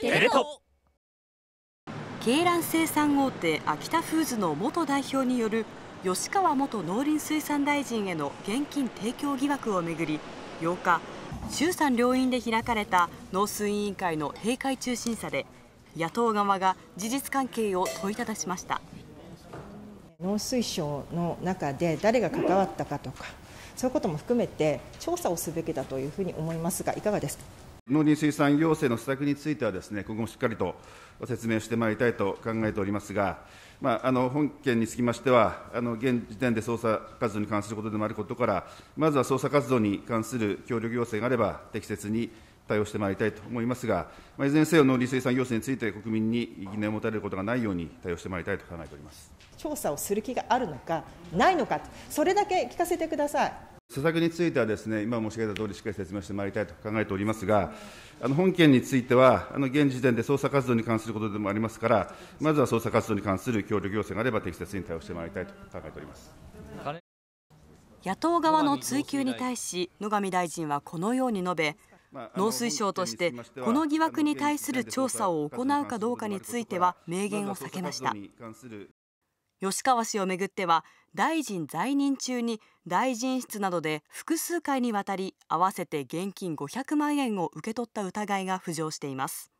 テレ東鶏卵生産大手秋田フーズの元代表による吉川元農林水産大臣への現金提供疑惑をめぐり8日衆参両院で開かれた農水委員会の閉会中審査で野党側が事実関係を問いただしました農水省の中で誰が関わったかとかそういうことも含めて調査をすべきだというふうに思いますがいかがですか。農林水産行政の施策についてはです、ね、今後もしっかりと説明してまいりたいと考えておりますが、まあ、あの本件につきましては、あの現時点で捜査活動に関することでもあることから、まずは捜査活動に関する協力要請があれば、適切に対応してまいりたいと思いますが、まあ、いずれにせよ、農林水産行政について国民に疑念を持たれることがないように対応してまいりたいと考えております調査をする気があるのか、ないのか、それだけ聞かせてください。施策についてはですね、今申し上げたとおり、しっかり説明してまいりたいと考えておりますが、あの本件については、あの現時点で捜査活動に関することでもありますから、まずは捜査活動に関する協力要請があれば、適切に対応してまいりたいと考えております野党側の追及に対し、野上大臣はこのように述べ、農水省としてこの疑惑に対する調査を行うかどうかについては明言を避けました吉川氏をめぐっては大臣在任中に大臣室などで複数回にわたり合わせて現金500万円を受け取った疑いが浮上しています